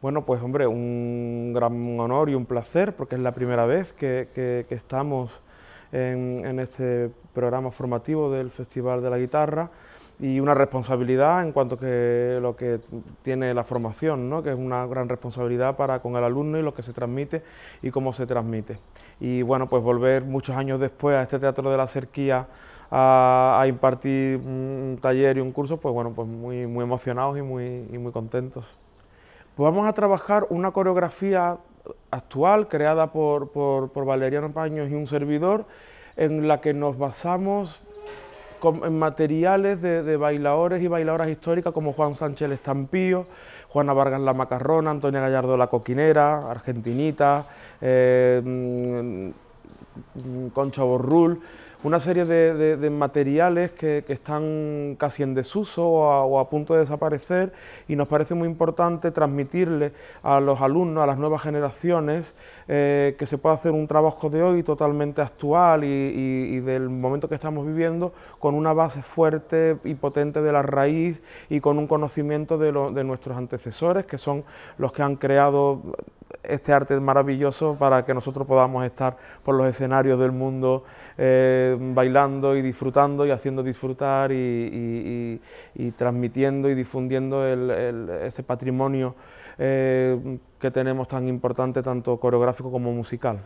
Bueno, pues hombre, un gran honor y un placer, porque es la primera vez que, estamos en, este programa formativo del Festival de la Guitarra y una responsabilidad en cuanto que lo que tiene la formación, ¿no? que es una gran responsabilidad para con el alumno y lo que se transmite y cómo se transmite. Y bueno, pues volver muchos años después a este Teatro de la Cerquía a, impartir un taller y un curso, pues bueno, pues muy, muy emocionados y muy, y muy contentos. Pues vamos a trabajar una coreografía actual creada por, por, Valeriano Paños y un servidor en la que nos basamos en materiales de, bailadores y bailadoras históricas como Juan Sánchez Estampío, Juana Vargas la Macarrona, Antonia Gallardo la Coquinera, Argentinita, eh, mm, mm, Concha Borrul una serie de, materiales que, están casi en desuso o a, punto de desaparecer y nos parece muy importante transmitirle a los alumnos, a las nuevas generaciones, eh, que se pueda hacer un trabajo de hoy totalmente actual y, del momento que estamos viviendo con una base fuerte y potente de la raíz y con un conocimiento de, de nuestros antecesores, que son los que han creado este arte es maravilloso para que nosotros podamos estar por los escenarios del mundo eh, bailando y disfrutando y haciendo disfrutar y, transmitiendo y difundiendo ese patrimonio eh, que tenemos tan importante, tanto coreográfico como musical.